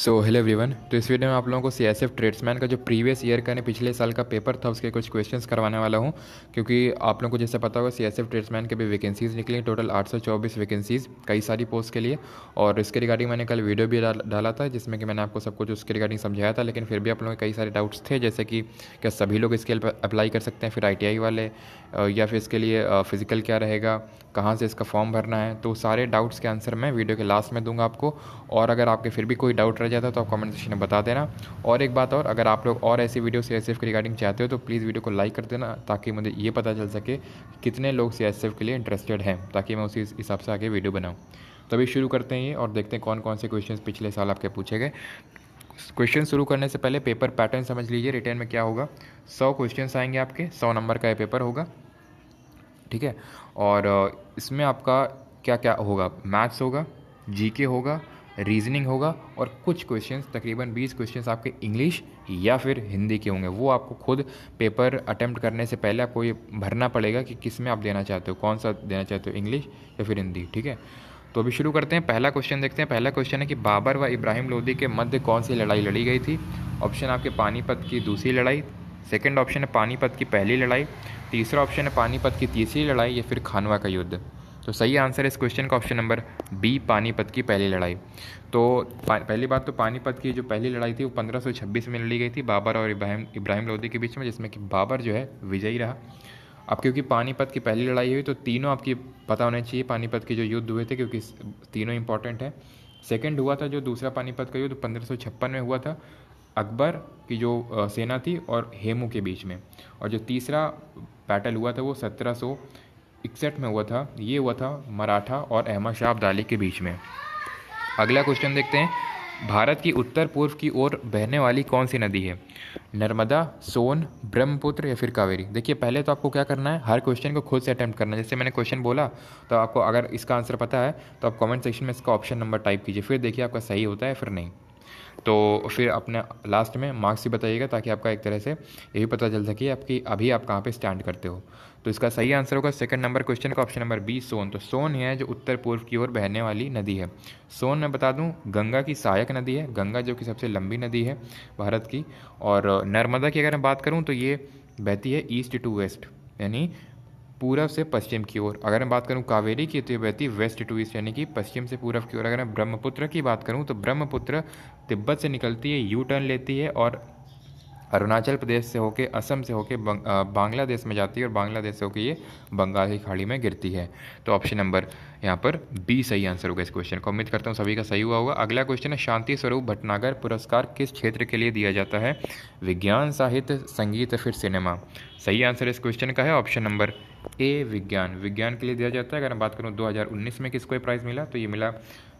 so hello everyone तो इस video में आप लोगों को सी एस एफ ट्रेड्समैन का जो प्रीवियस ईयर का ने पिछले साल का पेपर था उसके कुछ क्वेश्चंस करवाने वाला हूँ क्योंकि आप लोगों को जैसे पता होगा सी एस एफ ट्रेड्समैन के भी वैकेंसीज़ निकली टोटल 824 वैकेंसीज़ कई सारी पोस्ट के लिए और इसके रिगार्डिंग मैंने कल वीडियो भी डाला था जिसमें कि मैंने आपको सब कुछ उसके रिगार्डिंग समझाया था लेकिन फिर भी आप लोगों के कई सारे डाउट्स थे जैसे कि क्या सभी लोग इसके अप्लाई कर सकते हैं फिर आई वाले या फिर इसके लिए फिज़िकल क्या रहेगा कहाँ से इसका फॉर्म भरना है तो सारे डाउट्स के आंसर मैं वीडियो के लास्ट में दूंगा आपको और अगर आपके फिर भी कोई डाउट रहे जाता तो आप कमेंट सेक्शन में बता देना और एक बात और अगर आप लोग और ऐसी वीडियो सी एस एफ के रिगार्डिंग चाहते हो तो प्लीज़ वीडियो को लाइक कर देना ताकि मुझे ये पता चल सके कितने लोग सी एस एफ के लिए इंटरेस्टेड हैं ताकि मैं उसी हिसाब से आगे वीडियो बनाऊँ तभी तो शुरू करते हैं और देखते हैं कौन कौन से क्वेश्चन पिछले साल आपके पूछे गए क्वेश्चन शुरू करने से पहले पेपर पैटर्न समझ लीजिए रिटर्न में क्या होगा सौ क्वेश्चन आएंगे आपके सौ नंबर का ये पेपर होगा ठीक है और इसमें आपका क्या क्या होगा मैथ्स होगा जीके होगा रीजनिंग होगा और कुछ क्वेश्चंस तकरीबन 20 क्वेश्चंस आपके इंग्लिश या फिर हिंदी के होंगे वो आपको खुद पेपर अटैम्प्ट करने से पहले आपको ये भरना पड़ेगा कि किस में आप देना चाहते हो कौन सा देना चाहते हो इंग्लिश या फिर हिंदी ठीक है तो अभी शुरू करते हैं पहला क्वेश्चन देखते हैं पहला क्वेश्चन है कि बाबर व इब्राहिम लोधी के मध्य कौन सी लड़ाई लड़ी गई थी ऑप्शन आपके पानीपत की दूसरी लड़ाई सेकेंड ऑप्शन है पानीपत की पहली लड़ाई तीसरा ऑप्शन है पानीपत की तीसरी लड़ाई या फिर खानवा का युद्ध तो सही आंसर है इस क्वेश्चन का ऑप्शन नंबर बी पानीपत की पहली लड़ाई तो पहली बात तो पानीपत की जो पहली लड़ाई थी वो 1526 में लड़ी गई थी बाबर और इब्राहिम इब्राहिम लोधी के बीच में जिसमें कि बाबर जो है विजयी रहा अब क्योंकि पानीपत की पहली लड़ाई हुई तो तीनों आपकी पता होना चाहिए पानीपत के जो युद्ध हुए थे क्योंकि तीनों इंपॉर्टेंट हैं सेकेंड हुआ था जो दूसरा पानीपत का युद्ध पंद्रह में हुआ था अकबर की जो सेना थी और हेमू के बीच में और जो तीसरा बैटल हुआ था वो सत्रह इकसठ में हुआ था ये हुआ था मराठा और अहमद शाह अब्दाली के बीच में अगला क्वेश्चन देखते हैं भारत की उत्तर पूर्व की ओर बहने वाली कौन सी नदी है नर्मदा सोन ब्रह्मपुत्र या फिर कावेरी देखिए पहले तो आपको क्या करना है हर क्वेश्चन को खुद से अटैम्प्ट करना है जैसे मैंने क्वेश्चन बोला तो आपको अगर इसका आंसर पता है तो आप कमेंट सेक्शन में इसका ऑप्शन नंबर टाइप कीजिए फिर देखिए आपका सही होता है फिर नहीं तो फिर अपना लास्ट में मार्क्स भी बताइएगा ताकि आपका एक तरह से ये भी पता चल सके आपकी अभी आप कहाँ पे स्टैंड करते हो तो इसका सही आंसर होगा सेकंड नंबर क्वेश्चन का ऑप्शन नंबर बी सोन तो सोन है जो उत्तर पूर्व की ओर बहने वाली नदी है सोन मैं बता दूं गंगा की सहायक नदी है गंगा जो कि सबसे लंबी नदी है भारत की और नर्मदा की अगर मैं बात करूँ तो ये बहती है ईस्ट टू वेस्ट यानी पूर्व से पश्चिम की ओर अगर मैं बात करूं कावेरी की तो बहती वेस्ट टू ईस्ट यानी कि पश्चिम से पूरब की ओर अगर मैं ब्रह्मपुत्र की बात करूं तो ब्रह्मपुत्र तिब्बत से निकलती है यू टर्न लेती है और अरुणाचल प्रदेश से होकर असम से होकर बांग्लादेश में जाती है और बांग्लादेश से होकर ये बंगाल की खाड़ी में गिरती है तो ऑप्शन नंबर यहाँ पर बी सही आंसर होगा इस क्वेश्चन को उम्मीद करता हूँ सभी का सही हुआ होगा अगला क्वेश्चन है शांति स्वरूप भटनागर पुरस्कार किस क्षेत्र के लिए दिया जाता है विज्ञान साहित्य संगीत फिर सिनेमा सही आंसर इस क्वेश्चन का है ऑप्शन नंबर ए विज्ञान विज्ञान के लिए दिया जाता है अगर मैं बात करूँ दो में किसको ये प्राइज़ मिला तो ये मिला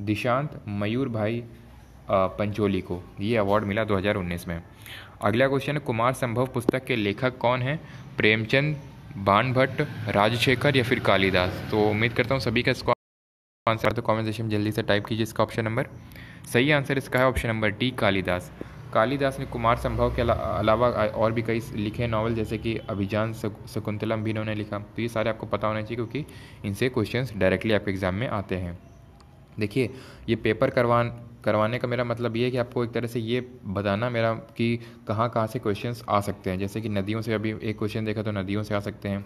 दिशांत मयूर भाई पंचोली को ये अवार्ड मिला 2019 में अगला क्वेश्चन है कुमार संभव पुस्तक के लेखक कौन हैं प्रेमचंद भान भट्ट राजशेखर या फिर कालिदास तो उम्मीद करता हूँ सभी का इसका आंसर तो कॉमेंट सेक्शन में जल्दी से टाइप कीजिए इसका ऑप्शन नंबर सही आंसर इसका है option number D Kalidas Kalidas ने कुमार संभव के अलावा और भी कई लिखे नॉवल जैसे कि अभिजान शकुंतलम भी इन्होंने लिखा तो ये सारे आपको पता होना चाहिए क्योंकि इनसे क्वेश्चंस डायरेक्टली आपके एग्ज़ाम में आते हैं देखिए ये पेपर करवा करवाने का मेरा मतलब ये है कि आपको एक तरह से ये बताना मेरा कि कहाँ कहाँ से क्वेश्चंस आ सकते हैं जैसे कि नदियों से अभी एक क्वेश्चन देखा तो नदियों से आ सकते हैं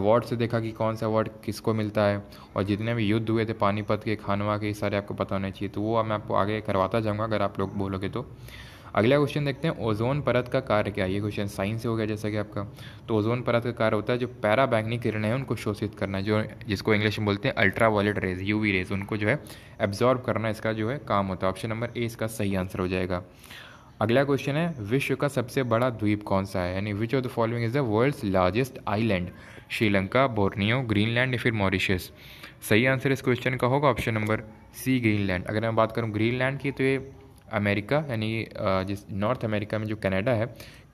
अवार्ड से देखा कि कौन सा अवार्ड किसको मिलता है और जितने भी युद्ध हुए थे पानीपत के खानवा के सारे आपको पता होना चाहिए तो वो मैं आपको आगे करवाता जाऊँगा अगर आप लोग बोलोगे तो अगला क्वेश्चन देखते हैं ओजोन परत का कार्य क्या ये क्वेश्चन साइंस से हो गया जैसा कि आपका तो ओजोन परत का कार्य होता है जो पैरा पैराबैगनी किरण है उनको शोषित करना जो जिसको इंग्लिश में बोलते हैं ultra violet rays U rays उनको जो है एब्जॉर्ब करना इसका जो है काम होता है ऑप्शन नंबर ए इसका सही आंसर हो जाएगा अगला क्वेश्चन है विश्व का सबसे बड़ा द्वीप कौन सा है यानी which of the following is the world's largest island Sri Lanka Borneo Greenland या फिर मॉरिशस सही आंसर इस क्वेश्चन का होगा ऑप्शन नंबर सी ग्रीनलैंड अगर मैं बात करूँ ग्रीनलैंड की तो ये अमेरिका यानी जिस नॉर्थ अमेरिका में जो कनाडा है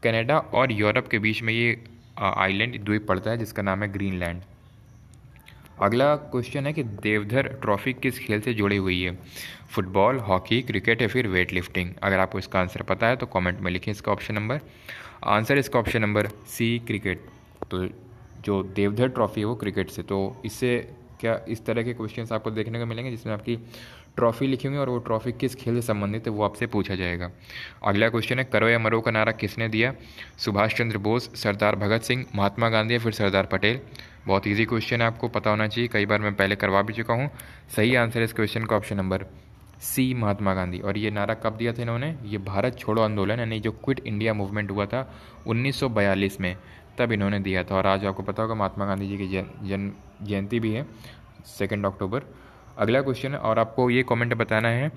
कनाडा और यूरोप के बीच में ये आइलैंड द्वीप पड़ता है जिसका नाम है ग्रीनलैंड अगला क्वेश्चन है कि देवधर ट्रॉफी किस खेल से जुड़ी हुई है फुटबॉल हॉकी क्रिकेट या फिर वेट लिफ्टिंग अगर आपको इसका आंसर पता है तो कमेंट में लिखें इसका ऑप्शन नंबर आंसर इसका ऑप्शन नंबर सी क्रिकेट तो जो देवधर ट्रॉफी है वो क्रिकेट से तो इससे क्या इस तरह के क्वेश्चंस आपको देखने को मिलेंगे जिसमें आपकी ट्रॉफी लिखी हुई और वो ट्रॉफी किस खेल से संबंधित है वो आपसे पूछा जाएगा अगला क्वेश्चन है करो या मरो का नारा किसने दिया सुभाष चंद्र बोस सरदार भगत सिंह महात्मा गांधी या फिर सरदार पटेल बहुत ईजी क्वेश्चन है आपको पता होना चाहिए कई बार मैं पहले करवा भी चुका हूँ सही आंसर है इस क्वेश्चन का option number C Mahatma Gandhi और ये नारा कब दिया था इन्होंने ये भारत छोड़ो आंदोलन यानी जो क्विट इंडिया मूवमेंट हुआ था 1942 में तब इन्होंने दिया था और आज आपको पता होगा महात्मा गांधी जी की जन्म जयंती भी है सेकेंड अक्टूबर अगला क्वेश्चन और आपको ये कमेंट बताना है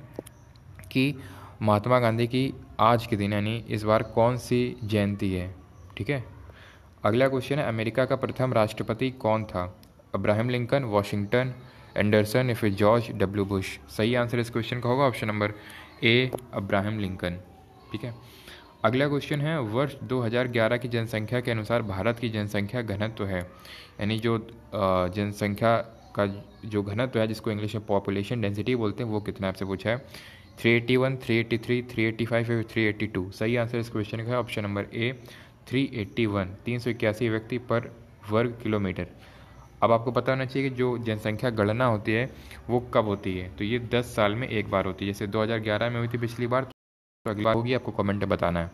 कि महात्मा गांधी की आज के दिन यानी इस बार कौन सी जयंती है ठीक है अगला क्वेश्चन है अमेरिका का प्रथम राष्ट्रपति कौन था अब्राहम लिंकन वॉशिंगटन एंडरसन या फिर जॉर्ज डब्ल्यू बुश सही आंसर इस क्वेश्चन का होगा option number A Abraham Lincoln ठीक है अगला क्वेश्चन है वर्ष 2011 की जनसंख्या के अनुसार भारत की जनसंख्या घनत्व है यानी जो जनसंख्या का जो घनत्व है जिसको इंग्लिश में पॉपुलेशन डेंसिटी बोलते हैं वो कितना आपसे पूछा है three eighty one three eighty three three eighty five या थ्री एट्टी टू सही आंसर इस क्वेश्चन का है option number A three eighty one तीन सौ इक्यासी व्यक्ति पर वर्ग किलोमीटर अब आपको पता होना चाहिए कि जो जनसंख्या गणना होती है वो कब होती है तो ये दस साल में एक बार होती है जैसे 2011 में हुई थी पिछली बार तो अगली बार होगी आपको कमेंट में बताना है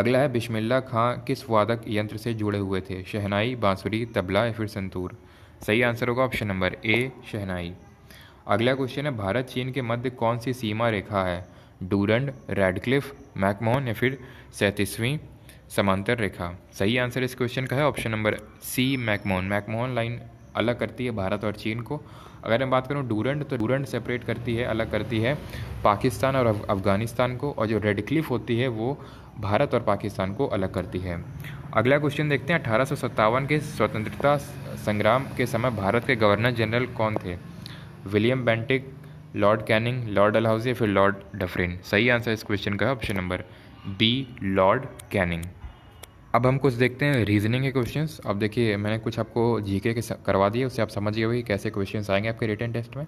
अगला है बिशमिल्ला खां किस वादक यंत्र से जुड़े हुए थे शहनाई बांसुरी तबला या फिर संतूर सही आंसर होगा ऑप्शन नंबर ए शहनाई अगला क्वेश्चन है भारत चीन के मध्य कौन सी सीमा रेखा है डूरंड रेडक्लिफ मैकमोहन या फिर सैंतीसवीं समांतर रेखा सही आंसर इस क्वेश्चन का है option number C McMahon McMahon line अलग करती है भारत और चीन को अगर मैं बात करूँ डूरंड तो डूरंड सेपरेट करती है अलग करती है पाकिस्तान और अफगानिस्तान को और जो रेडक्लिफ़ होती है वो भारत और पाकिस्तान को अलग करती है अगला क्वेश्चन देखते हैं अठारह के स्वतंत्रता संग्राम के समय भारत के गवर्नर जनरल कौन थे William Bentinck Lord Canning Lord या फिर लॉर्ड डफरिन सही आंसर इस क्वेश्चन का है option number B Lord Canning अब हम कुछ देखते हैं रीजनिंग के क्वेश्चंस अब देखिए मैंने कुछ आपको जीके के करवा दिए उससे आप समझिए हुए कैसे क्वेश्चंस आएंगे आपके रिटर्न टेस्ट में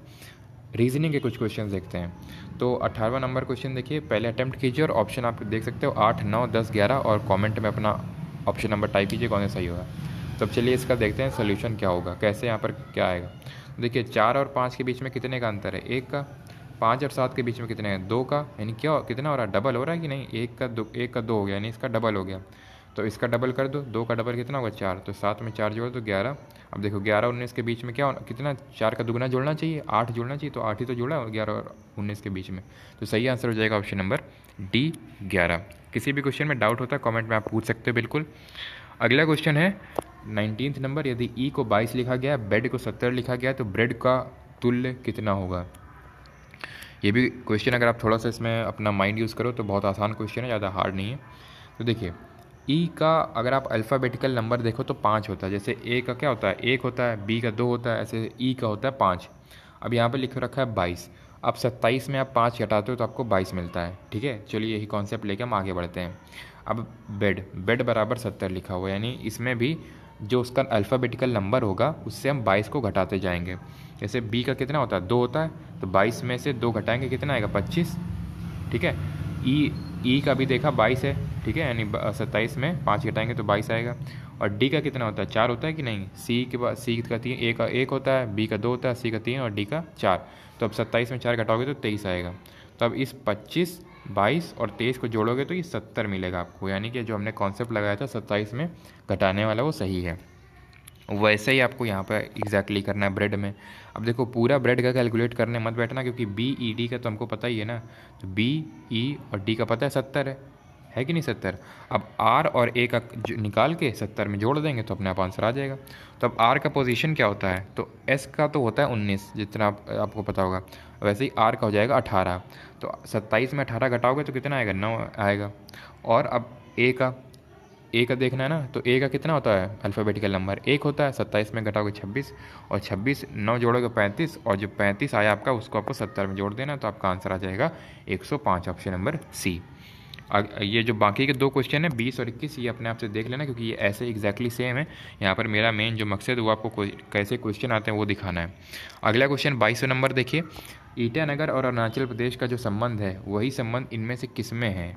रीजनिंग के कुछ क्वेश्चन देखते हैं तो अठारहवा नंबर क्वेश्चन देखिए पहले अटैम्प्ट कीजिए और ऑप्शन आप देख सकते हो आठ नौ दस ग्यारह और कॉमेंट में अपना ऑप्शन नंबर टाइप कीजिए कौन सा सही होगा तब तो चलिए इसका देखते हैं सोल्यूशन क्या होगा कैसे यहाँ पर क्या आएगा देखिए चार और पाँच के बीच में कितने का अंतर है एक का पाँच और सात के बीच में कितने हैं दो का यानी क्या कितना हो रहा है डबल हो रहा है कि नहीं एक का दो एक का दो हो गया यानी इसका डबल हो गया तो इसका डबल कर दो दो का डबल कितना होगा चार तो सात में चार जोड़ दो ग्यारह अब देखो ग्यारह उन्नीस के बीच में क्या कितना चार का दुगना जोड़ना चाहिए आठ जोड़ना चाहिए तो आठ ही तो जोड़ा और ग्यारह और उन्नीस के बीच में तो सही आंसर हो जाएगा ऑप्शन नंबर डी ग्यारह किसी भी क्वेश्चन में डाउट होता है कॉमेंट में आप पूछ सकते हो बिल्कुल अगला क्वेश्चन है नाइनटीन्थ नंबर यदि ई e को बाईस लिखा गया बेड को सत्तर लिखा गया तो ब्रेड का तुल्य कितना होगा ये भी क्वेश्चन अगर आप थोड़ा सा इसमें अपना माइंड यूज़ करो तो बहुत आसान क्वेश्चन है ज़्यादा हार्ड नहीं है तो देखिए ई e का अगर आप अल्फ़ाबेटिकल नंबर देखो तो पाँच होता है जैसे ए का क्या होता है एक होता है बी का दो होता है ऐसे ई e का होता है पाँच अब यहाँ पर लिख रखा है बाईस अब सत्ताईस में आप पाँच हटाते हो तो आपको बाईस मिलता है ठीक है चलिए यही कॉन्सेप्ट लेके हम आगे बढ़ते हैं अब बेड बेड बराबर सत्तर लिखा हुआ यानी इसमें भी जो उसका अल्फ़ाबेटिकल नंबर होगा उससे हम बाईस को घटाते जाएंगे जैसे बी का कितना होता है दो होता है तो बाईस में से दो घटाएंगे कितना आएगा पच्चीस ठीक है ई e, ई e का भी देखा बाईस है ठीक है यानी सत्ताईस में पाँच घटाएंगे तो बाईस आएगा और डी का कितना होता है चार होता है कि नहीं सी के बाद सी का तीन ए का एक होता है बी का दो होता है सी का तीन और डी का चार तो अब सत्ताईस में चार घटाओगे तो तेईस आएगा तो अब इस पच्चीस बाईस और तेईस को जोड़ोगे तो ये सत्तर मिलेगा आपको यानी कि जो हमने कॉन्सेप्ट लगाया था सत्ताईस में घटाने वाला वो सही है वैसे ही आपको यहाँ पर एग्जैक्टली करना है ब्रेड में अब देखो पूरा ब्रेड का कैलकुलेट करने मत बैठना क्योंकि बी ई डी का तो हमको पता ही है ना तो बी ई e और डी का पता है सत्तर है है कि नहीं सत्तर अब आर और ए का निकाल के सत्तर में जोड़ देंगे तो अपने आप आंसर आ जाएगा तो अब आर का पोजीशन क्या होता है तो एस का तो होता है उन्नीस जितना आप, आपको पता होगा वैसे ही आर का हो जाएगा अठारह तो सत्ताईस में अठारह घटाओगे तो कितना आएगा नौ आएगा और अब ए का ए का देखना है ना तो ए का कितना होता है अल्फ़ाबेटिकल नंबर एक होता है सत्ताईस में घटाओगे छब्बीस और छब्बीस नौ जोड़ोगे पैंतीस और जो पैंतीस आया आपका उसको आपको सत्तर में जोड़ देना तो आपका आंसर आ जाएगा एक सौ पाँच ऑप्शन नंबर सी ये जो बाकी के दो क्वेश्चन है बीस और इक्कीस ये अपने आप से देख लेना क्योंकि ये ऐसे एग्जैक्टली सेम है यहाँ पर मेरा मेन जो मकसद वो आपको कैसे क्वेश्चन आते हैं वो दिखाना है अगला क्वेश्चन बाईसों नंबर देखिए ईटानगर और अरुणाचल प्रदेश का जो संबंध है वही संबंध इनमें से किस में है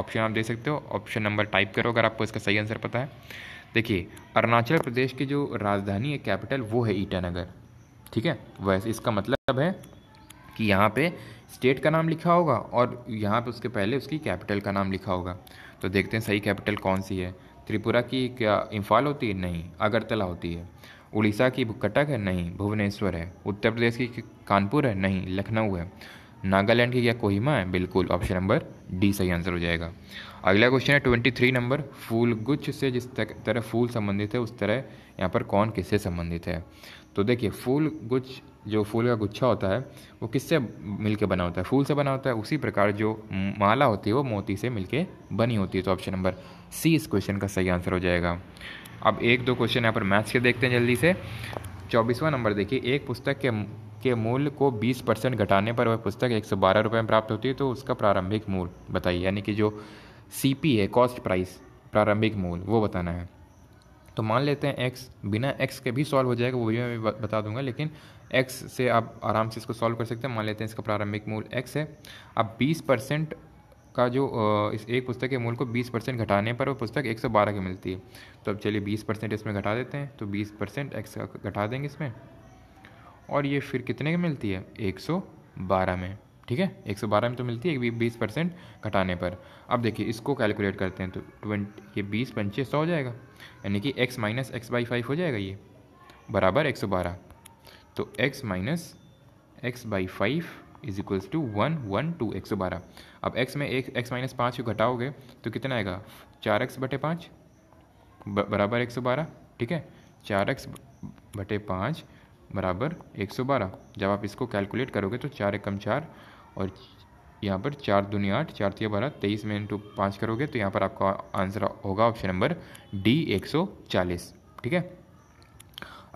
ऑप्शन आप दे सकते हो ऑप्शन नंबर टाइप करो अगर आपको इसका सही आंसर पता है देखिए अरुणाचल प्रदेश की जो राजधानी है कैपिटल वो है ईटानगर ठीक है वैसे इसका मतलब है कि यहाँ पे स्टेट का नाम लिखा होगा और यहाँ पे उसके पहले उसकी कैपिटल का नाम लिखा होगा तो देखते हैं सही कैपिटल कौन सी है त्रिपुरा की क्या इम्फाल होती है नहीं अगरतला होती है उड़ीसा की कटक है नहीं भुवनेश्वर है उत्तर प्रदेश की कानपुर है नहीं लखनऊ है नागालैंड की क्या कोहिमा है बिल्कुल ऑप्शन नंबर डी सही आंसर हो जाएगा अगला क्वेश्चन है ट्वेंटी थ्री नंबर फूल गुच्छ से जिस तरह फूल संबंधित है उस तरह यहाँ पर कौन किससे संबंधित है तो देखिए फूल गुच्छ जो फूल का गुच्छा होता है वो किससे मिलके बना होता है फूल से बना होता है उसी प्रकार जो माला होती है वो मोती से मिलके बनी होती है तो ऑप्शन नंबर सी इस क्वेश्चन का सही आंसर हो जाएगा अब एक दो क्वेश्चन यहाँ पर मैथ्स के देखते हैं जल्दी से चौबीसवां नंबर देखिए एक पुस्तक के के मूल्य को 20 परसेंट घटाने पर वह पुस्तक एक सौ बारह रुपये में प्राप्त होती है तो उसका प्रारंभिक मूल बताइए यानी कि जो सी है कॉस्ट प्राइस प्रारंभिक मूल वो बताना है तो मान लेते हैं एक्स बिना एक्स के भी सॉल्व हो जाएगा वो भी मैं बता दूंगा लेकिन एक्स से आप आराम से इसको सॉल्व कर सकते हैं मान लेते हैं इसका प्रारंभिक मूल एक्स है अब बीस परसेंट का जो इस एक पुस्तक के मूल को 20 परसेंट घटाने पर वो पुस्तक 112 की मिलती है तो अब चलिए 20 परसेंट इसमें घटा देते हैं तो 20 परसेंट एक्स का घटा देंगे इसमें और ये फिर कितने की मिलती है 112 में ठीक है 112 में तो मिलती है एक बीस परसेंट घटाने पर अब देखिए इसको कैलकुलेट करते हैं तो ट्वेंटी ये बीस पंचे सौ हो जाएगा यानी कि X minus X by five हो जाएगा ये बराबर एक सौ बारह तो X minus X by five is equals to one one two एक सौ बारह अब एक्स में एक एक्स माइनस पाँच को घटाओगे तो कितना आएगा चार एक्स बटे पाँच बराबर एक सौ बारह ठीक है चार एक्स बटे पाँच बराबर एक सौ बारह जब आप इसको कैलकुलेट करोगे तो चार एकम चार और यहाँ पर चार दुनिया आठ चार तीन बारह तेईस में इंटू पाँच करोगे तो यहाँ पर आपका आंसर होगा ऑप्शन नंबर डी एक सौ चालीस ठीक है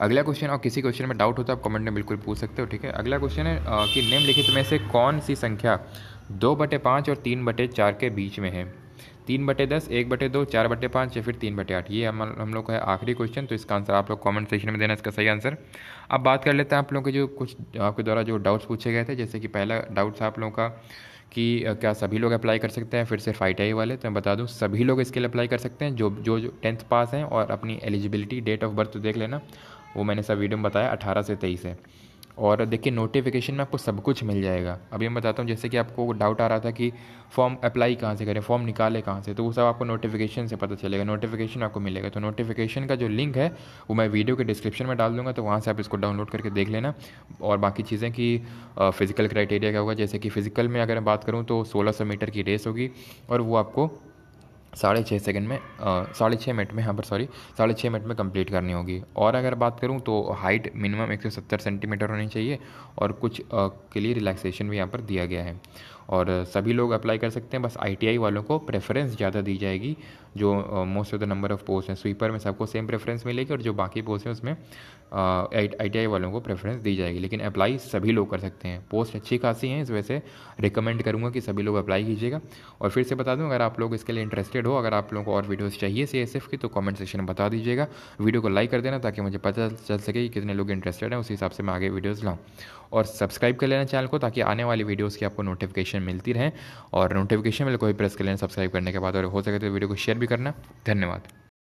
अगला क्वेश्चन और किसी क्वेश्चन में डाउट हो तो आप कमेंट में बिल्कुल पूछ सकते हो ठीक है अगला क्वेश्चन है कि निम्नलिखित में से कौन सी संख्या दो बटे पाँच और तीन बटे चार के बीच में है तीन बटे दस एक बटे दो चार बटे पाँच या फिर तीन बटे आठ ये हम हम लोग का है आखिरी क्वेश्चन तो इसका आंसर आप लोग कमेंट सेक्शन में देना इसका सही आंसर अब बात कर लेते हैं आप लोगों के जो कुछ आपके द्वारा जो डाउट्स पूछे गए थे जैसे कि पहला डाउट था आप लोगों का कि क्या सभी लोग अप्लाई कर सकते हैं फिर सिर्फ आई वाले तो मैं बता दूँ सभी लोग इसके लिए अप्लाई कर सकते हैं जो जो टेंथ पास हैं और अपनी एलिजिबिलिटी डेट ऑफ बर्थ देख लेना वो मैंने सब वीडियो में बताया अठारह से तेईस है और देखिए नोटिफिकेशन में आपको सब कुछ मिल जाएगा अभी मैं बताता हूँ जैसे कि आपको डाउट आ रहा था कि फॉर्म अप्लाई कहाँ से करें फॉर्म निकाले कहाँ से तो वो सब आपको नोटिफिकेशन से पता चलेगा नोटिफिकेशन आपको मिलेगा तो नोटिफिकेशन का जो लिंक है वो मैं वीडियो के डिस्क्रिप्शन में डाल दूँगा तो वहाँ से आप इसको डाउनलोड करके देख लेना और बाकी चीज़ें कि फ़िज़िकल क्राइटेरिया क्या होगा जैसे कि फ़िज़िकल में अगर मैं बात करूँ तो सोलह मीटर की रेस होगी और वो आपको साढ़े छः सेकंड में साढ़े छः मिनट में यहाँ पर सॉरी साढ़े छः मिनट में कंप्लीट करनी होगी और अगर बात करूँ तो हाइट मिनिमम एक सौ सत्तर सेंटीमीटर होनी चाहिए और कुछ के लिए रिलैक्सेशन भी यहाँ पर दिया गया है और सभी लोग अप्लाई कर सकते हैं बस आई वालों को प्रेफरेंस ज़्यादा दी जाएगी जो most of the number of post हैं स्वीपर में सबको सेम प्रेफरेंस मिलेगी और जो बाकी पोस्ट हैं उसमें आई वालों को प्रेफरेंस दी जाएगी लेकिन अप्लाई सभी लोग कर सकते हैं पोस्ट अच्छी खासी हैं इस वजह से रिकमेंड करूँगा कि सभी लोग अप्लाई कीजिएगा और फिर से बता दूँ अगर आप लोग इसके लिए इंटरेस्टेड हो अगर आप लोगों को और वीडियोज़ चाहिए सी एस एफ की तो कॉमेंट सेक्शन में बता दीजिएगा वीडियो को लाइक कर देना ताकि मुझे पता चल सके कि कितने लोग इंटरेस्टेड हैं उस हिसाब से मैं आगे वीडियोज़ लाऊँ और सब्सक्राइब कर लेना चैनल को ताकि आने वाली वीडियोज़ की आपको नोटिफिकेशन मिलती रहें और नोटिफिकेशन मिले को भी प्रेस कर लेना सब्सक्राइब करने के बाद और हो सके तो वीडियो को शेयर भी करना धन्यवाद